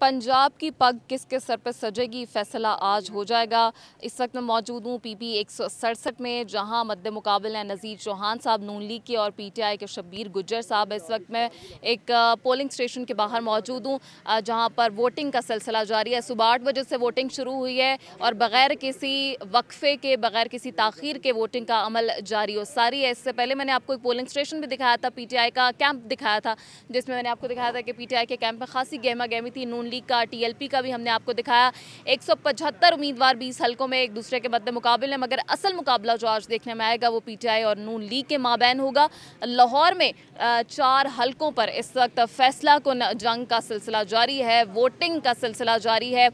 पंजाब की पग किसके सर पर सजेगी फैसला आज हो जाएगा इस वक्त मैं मौजूद हूँ पी पी एक में जहाँ मद्द मुकाबले हैं नज़ीर चौहान साहब नून लीग के और पीटीआई के शब्बीर गुज्जर साहब इस वक्त मैं एक पोलिंग स्टेशन के बाहर मौजूद हूँ जहाँ पर वोटिंग का सिलसिला जारी है सुबह आठ बजे से वोटिंग शुरू हुई है और बगैर किसी वक्फे के बगैर किसी तखीर के वोटिंग का अमल जारी और सारी है इससे पहले मैंने आपको एक पोलिंग स्टेशन भी दिखाया था आई का कैंप दिखाया था जिसमें मैंने आपको दिखाया था कि आई के कैंप में खासी गहमा गहमी थी नून लीग का टीएलपी का भी हमने आपको दिखाया 175 उम्मीदवार 20 हलकों में एक दूसरे के मध्य मुकाबले हैं मगर असल मुकाबला जो आज देखने में आएगा वो पीटीआई और नून लीग के माबैन होगा लाहौर में चार हलकों पर इस वक्त फैसला को जंग का सिलसिला जारी है वोटिंग का सिलसिला जारी है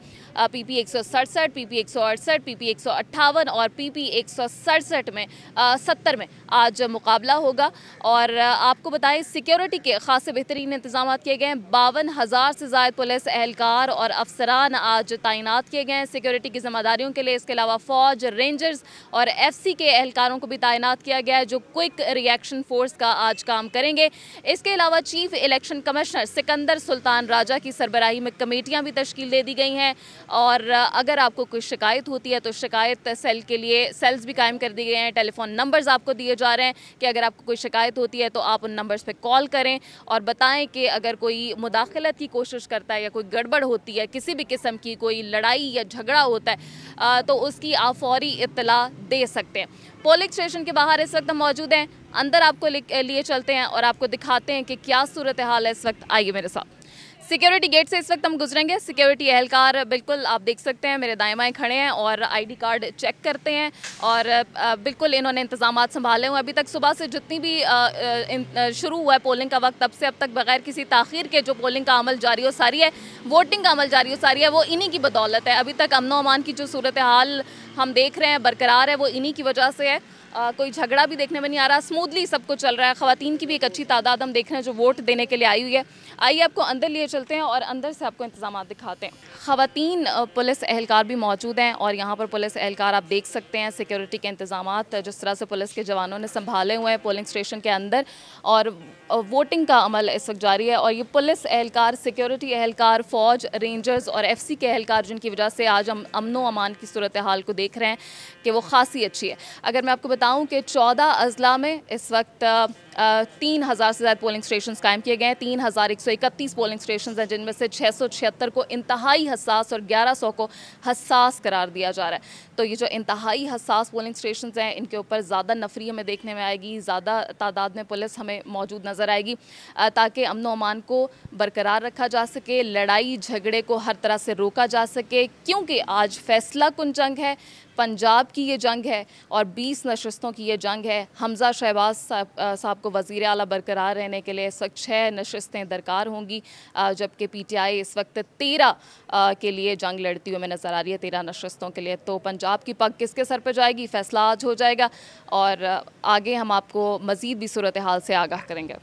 पी पी एक सौ सड़सठ पीपी एक पीपी एक और पीपी एक में सत्तर में आज मुकाबला होगा और आपको बताएं सिक्योरिटी के खासे बेहतरीन इंतजाम किए गए हैं बावन हज़ार से जायद पुलिस अहल एहलकार और अफसरान आज तैनात किए गए हैं सिक्योरिटी की जिम्मेदारियों के लिए इसके अलावा फ़ौज रेंजर्स और एफ सी के एहलकारों को भी तैनात किया गया है जो क्विक रिएक्शन फोर्स का आज काम करेंगे इसके अलावा chief election commissioner Sikandar Sultan Raja की सरबराही में कमेटियाँ भी तश्कील दे दी गई हैं और अगर आपको कोई शिकायत होती है तो शिकायत सेल के लिए सेल्स भी कायम कर दिए गए हैं टेलीफोन नंबर्स आपको दिए जा रहे हैं कि अगर आपको कोई शिकायत होती है तो आप उन नंबर्स पर कॉल करें और बताएं कि अगर कोई मुदाखलत की कोशिश करता है या कोई गड़बड़ होती है किसी भी किस्म की कोई लड़ाई या झगड़ा होता है तो उसकी आप फौरी इतला दे सकते हैं पोलिंग स्टेशन के बाहर इस वक्त हम मौजूद हैं अंदर आपको लिए चलते हैं और आपको दिखाते हैं कि क्या सूरत हाल है इस वक्त आइए मेरे साथ सिक्योरिटी गेट से इस वक्त हम गुजरेंगे सिक्योरिटी एहलकार बिल्कुल आप देख सकते हैं मेरे दाएं बाएँ खड़े हैं और आईडी कार्ड चेक करते हैं और बिल्कुल इन्होंने इंतजाम संभाले हुए अभी तक सुबह से जितनी भी शुरू हुआ है पोलिंग का वक्त तब से अब तक बगैर किसी तखिर के जो पोलिंग का अमल जारी हो सारी है वोटिंग का अमल जारी हो सारी है वो इन्हीं की बदौलत है अभी तक अमनो अमान की जो सूरत हाल हम देख रहे हैं बरकरार है वो इन्हीं की वजह से है आ, कोई झगड़ा भी देखने में नहीं आ रहा स्मूथली सब कुछ चल रहा है खवतन की भी एक अच्छी तादाद हम देख रहे हैं जो वोट देने के लिए आई हुई है आइए आपको अंदर लिए चलते हैं और अंदर से आपको इंतजाम दिखाते हैं खवतन पुलिस एहलकार भी मौजूद हैं और यहाँ पर पुलिस एहलकार आप देख सकते हैं सिक्योरिटी के इंतजाम जिस तरह से पुलिस के जवानों ने संभाले हुए हैं पोलिंग स्टेशन के अंदर और वोटिंग का अमल इस वक्त जारी है और ये पुलिस एहलकार सिक्योरिटी एहलकार फ़ौज रेंजर्स और एफ के एहलकार जिनकी वजह से आज हम अमनो अमान की सूरत हाल को देख देख रहे हैं कि वो खासी अच्छी है अगर मैं आपको बताऊं कि चौदह अजला में इस वक्त तीन हज़ार से ज़्यादा पोलिंग स्टेशन कायम किए गए हैं तीन हज़ार एक सौ इकतीस पोलिंग स्टेशन हैं जिनमें से छः सौ छिहत्तर को इंतहाई हसास और ग्यारह सौ को हसास करार दिया जा रहा है तो ये जो इंतहाई हसास पोलिंग स्टेशन हैं इनके ऊपर ज़्यादा नफरी हमें देखने में आएगी ज़्यादा तादाद में पुलिस हमें मौजूद नज़र आएगी ताकि अमन अमान को बरकरार रखा जा सके लड़ाई झगड़े को हर तरह से रोका जा सके क्योंकि आज फैसला कुन जंग है पंजाब की ये जंग है और बीस नशस्तों की ये जंग है हमज़ा शहबाज साहब को वज़ी अला बरकरार रहने के लिए इस वक्त छः नशस्तें दरकार होंगी जबकि पी टी आई इस वक्त तेरह के लिए जंग लड़ती हुई हमें नज़र आ रही है तेरह नशस्तों के लिए तो पंजाब की पग किसके सर पर जाएगी फैसला आज हो जाएगा और आगे हम आपको मज़ीद भी सूरत हाल से आगाह करेंगे